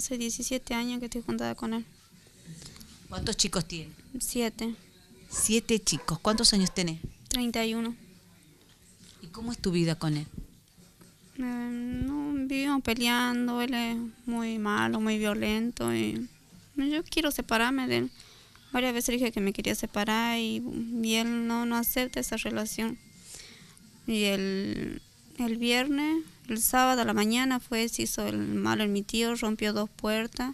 Hace 17 años que estoy juntada con él. ¿Cuántos chicos tiene? Siete. Siete chicos. ¿Cuántos años tiene? 31. ¿Y cómo es tu vida con él? Eh, vivimos peleando, él es muy malo, muy violento y yo quiero separarme de él. Varias veces dije que me quería separar y, y él no, no acepta esa relación. Y el, el viernes el sábado a la mañana fue, se hizo el malo en mi tío, rompió dos puertas,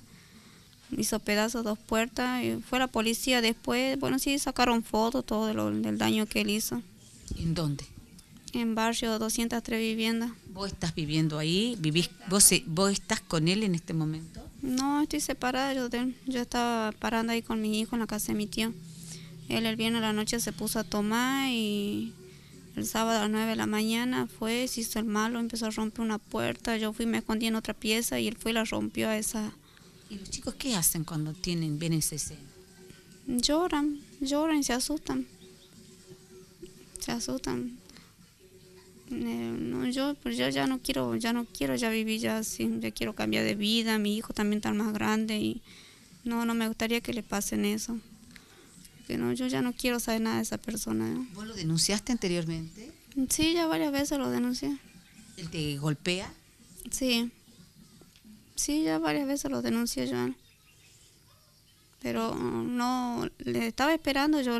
hizo pedazos dos puertas, y fue la policía después, bueno, sí, sacaron fotos todo del daño que él hizo. ¿En dónde? En barrio 203 viviendas. ¿Vos estás viviendo ahí? ¿Vivís, vos, ¿Vos estás con él en este momento? No, estoy separada yo estaba parando ahí con mi hijo en la casa de mi tío. Él el viernes a la noche se puso a tomar y el sábado a las 9 de la mañana fue, se hizo el malo, empezó a romper una puerta. Yo fui, me escondí en otra pieza y él fue y la rompió a esa. ¿Y los chicos qué hacen cuando tienen, bien ese Lloran, lloran y se asustan. Se asustan. Eh, no, yo, pues yo ya no quiero, ya no quiero, ya viví ya así, ya quiero cambiar de vida, mi hijo también está más grande y no, no me gustaría que le pasen eso yo ya no quiero saber nada de esa persona. ¿Vos lo denunciaste anteriormente? Sí, ya varias veces lo denuncié. ¿Él te golpea? Sí. Sí, ya varias veces lo denuncié yo. Pero no, le estaba esperando, yo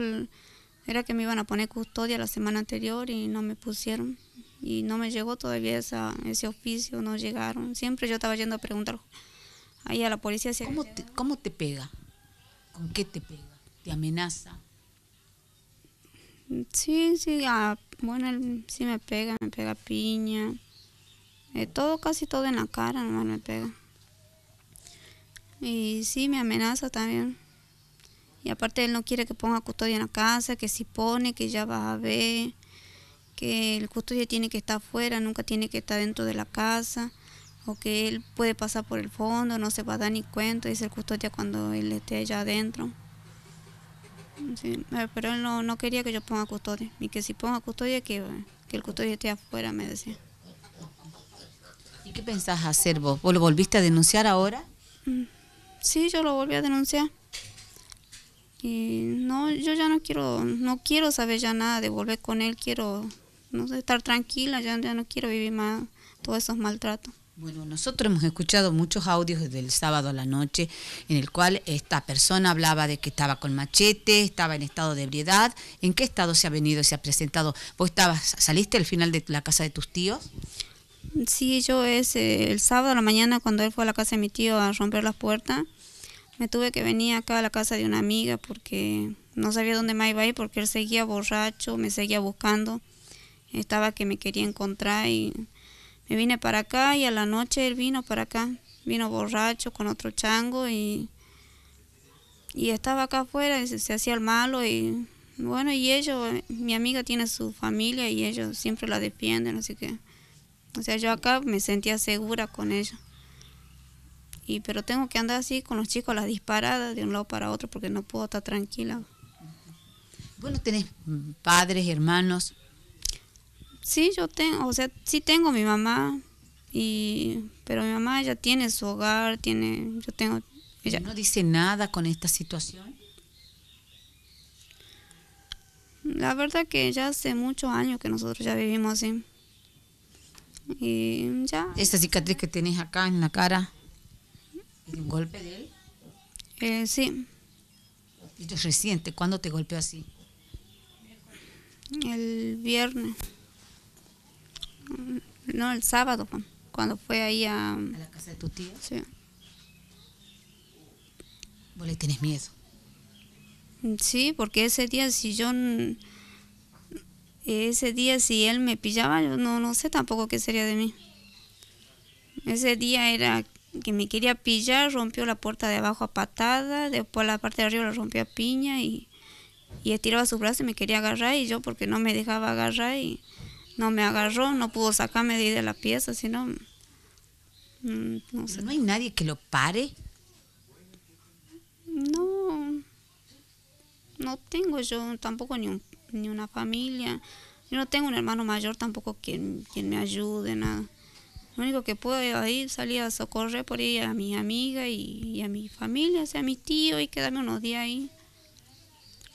era que me iban a poner custodia la semana anterior y no me pusieron. Y no me llegó todavía esa, ese oficio, no llegaron. Siempre yo estaba yendo a preguntar ahí a la policía. ¿Cómo, ¿Cómo te pega? ¿Con qué te pega? te amenaza. Sí, sí, ah, bueno, sí me pega, me pega piña. todo, casi todo en la cara nomás me pega. Y sí, me amenaza también. Y aparte él no quiere que ponga custodia en la casa, que si pone, que ya va a ver, que el custodia tiene que estar afuera, nunca tiene que estar dentro de la casa, o que él puede pasar por el fondo, no se va a dar ni cuenta, dice el custodia cuando él esté allá adentro. Sí, eh, pero él no, quería que yo ponga custodia, y que si ponga custodia, que, el custodio esté afuera, me decía. ¿Y qué pensás hacer vos? ¿Vos lo volviste a denunciar ahora? Mm, sí, yo lo volví a denunciar. Y no, yo ya no quiero, no quiero saber ya nada de volver con él, quiero no sé, estar tranquila, ya, ya no quiero vivir más todos esos maltratos. Bueno, nosotros hemos escuchado muchos audios desde el sábado a la noche en el cual esta persona hablaba de que estaba con machete, estaba en estado de ebriedad. ¿En qué estado se ha venido, se ha presentado? ¿Vos estabas, saliste al final de la casa de tus tíos? Sí, yo es eh, el sábado a la mañana cuando él fue a la casa de mi tío a romper las puertas. Me tuve que venir acá a la casa de una amiga porque no sabía dónde más iba a ir porque él seguía borracho, me seguía buscando. Estaba que me quería encontrar y me vine para acá y a la noche él vino para acá. Vino borracho con otro chango y, y estaba acá afuera y se, hacía el malo y bueno, y ellos, mi amiga tiene su familia y ellos siempre la defienden, así que, o sea, yo acá me sentía segura con ellos. Y, pero tengo que andar así con los chicos, las disparadas de un lado para otro porque no puedo estar tranquila. Bueno, tenés padres, hermanos, Sí, yo tengo, o sea, sí tengo mi mamá, y, pero mi mamá ya tiene su hogar, tiene, yo tengo... Ella. ¿No dice nada con esta situación? La verdad que ya hace muchos años que nosotros ya vivimos así. Y ya... ¿Esta cicatriz que tenés acá en la cara? un golpe de él? Eh, sí. ¿Y es reciente? ¿Cuándo te golpeó así? El viernes. No, el sábado, cuando fue ahí a... ¿A la casa de tu tío? Sí. miedo? Sí, porque ese día si yo... Ese día si él me pillaba, yo no, no sé tampoco qué sería de mí. Ese día era que me quería pillar, rompió la puerta de abajo a patada, después la parte de arriba la rompió a piña y, y estiraba su brazo y me quería agarrar y yo porque no me dejaba agarrar y no me agarró, no pudo sacarme de, de la pieza, sino mm, no sé. ¿No hay nadie que lo pare? No, no tengo yo tampoco ni, un, ni una familia. Yo no tengo un hermano mayor tampoco quien, me ayude, nada. Lo único que puedo ahí salir a socorrer por ahí a mi amiga y, a mi familia, o sea, a mi tío y quedarme unos días ahí.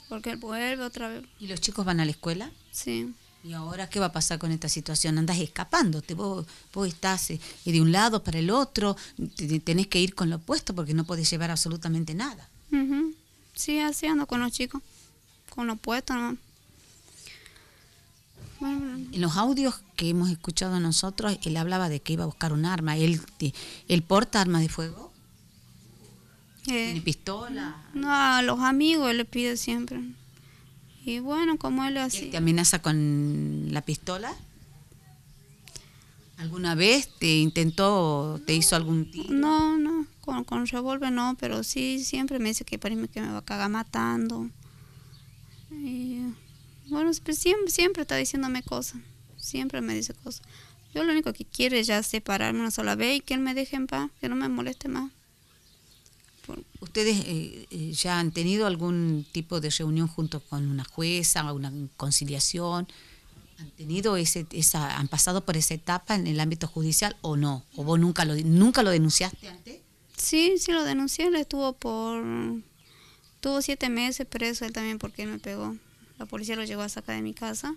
Porque él vuelve otra vez. ¿Y los chicos van a la escuela? Sí. ¿Y ahora qué va a pasar con esta situación? Andas escapándote, vos, estás eh, eh, de un lado para el otro, tenés que ir con lo opuesto porque no podés llevar absolutamente nada. Sí, así ando con los chicos, con lo opuesto. En los audios que hemos escuchado nosotros, él hablaba de que iba a buscar un arma. ¿Él, porta armas de fuego? Eh, ¿Tiene pistola? No, a los amigos él le pide siempre. Y bueno, como él así. ¿Te amenaza con la pistola? ¿Alguna vez te intentó, te hizo algún No, no, con, con revólver no, pero sí, siempre me dice que parece que me va a cagar matando. Y, bueno, pues siempre, siempre está diciéndome cosas, siempre me dice cosas. Yo lo único que quiero es ya separarme una sola vez y que él me deje en paz, que no me moleste más. ¿Ustedes eh, eh, ya han tenido algún tipo de reunión junto con una jueza, alguna conciliación? ¿Han tenido ese, esa, han pasado por esa etapa en el ámbito judicial o no? ¿O vos nunca lo, nunca lo denunciaste antes? Sí, sí lo denuncié, estuvo por, tuvo siete meses preso él también porque me pegó. La policía lo llevó a sacar de mi casa.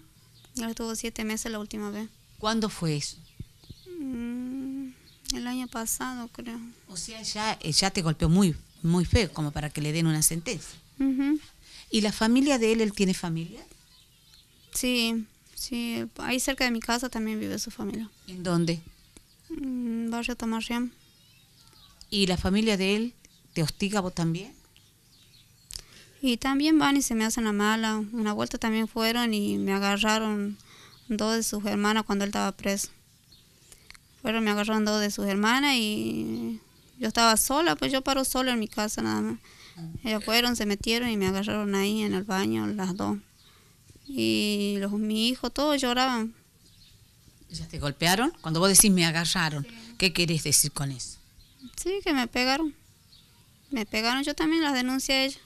Él estuvo siete meses la última vez. ¿Cuándo fue eso? Mm, el año pasado, creo. O sea, ya, eh, ya te golpeó muy, muy feo, como para que le den una sentencia. ¿Y la familia de él, él tiene familia? Sí, sí. Ahí cerca de mi casa también vive su familia. ¿En dónde? En mm, Barrio Tamarrián. ¿Y la familia de él te hostiga vos también? Y también van y se me hacen la mala. Una vuelta también fueron y me agarraron dos de sus hermanas cuando él estaba preso. Pero me agarraron dos de sus hermanas y yo estaba sola, pues yo paro sola en mi casa nada más. Ah. Ellos fueron, se metieron y me agarraron ahí en el baño, las dos. Y los, mi hijo, todos lloraban. ¿Ya te golpearon? Cuando vos decís me agarraron, ¿qué querés decir con eso? Sí, que me pegaron. Me pegaron, yo también las denuncié a ella.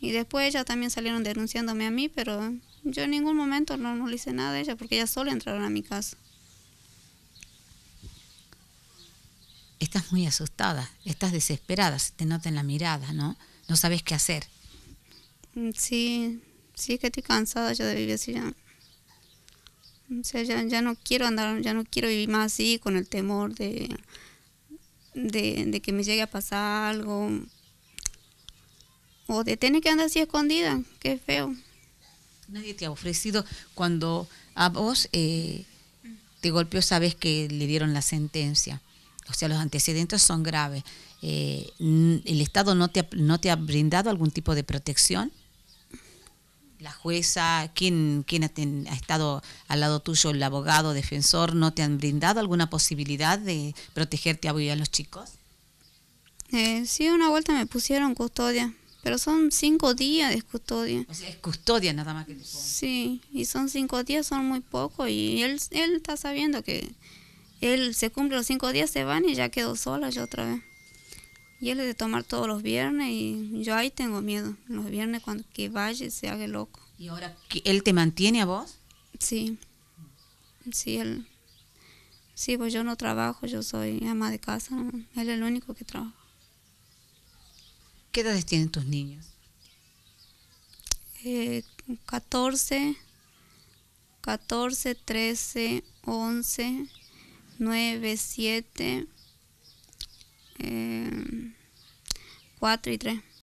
Y después ellas también salieron denunciándome a mí, pero yo en ningún momento no, no le hice nada a ella, porque ellas solo entraron a mi casa. estás muy asustada, estás desesperada, se te nota en la mirada, ¿no? No sabes qué hacer. Mm, sí, sí que estoy cansada ya de vivir así. Ya. Mm, o sea, ya, no quiero andar, ya no quiero vivir más así, con el temor de, de, que me llegue a pasar algo. O de tener que andar así escondida, qué feo. Nadie te ha ofrecido cuando a vos eh, te golpeó, sabes que le dieron la sentencia o sea, los antecedentes son graves. Eh, ¿El Estado no te, ha, no te ha brindado algún tipo de protección? la jueza, quién, quién ha, estado al lado tuyo, el abogado, defensor, ¿no te han brindado alguna posibilidad de protegerte a, a los chicos? Eh, sí, una vuelta me pusieron custodia, pero son cinco días de custodia. O sea, es custodia nada más que te Sí, y son cinco días, son muy pocos. y él, él está sabiendo que, él se cumple los cinco días, se van y ya quedó sola yo otra vez. Y él es de tomar todos los viernes y yo ahí tengo miedo. Los viernes cuando que vaya se haga loco. ¿Y ahora él te mantiene a vos? Sí. Sí, él. Sí, pues yo no trabajo, yo soy ama de casa. Él es el único que trabaja. ¿Qué edades tienen tus niños? Eh, 14, 14, 13, 11. 9, 7, eh, 4 y 3.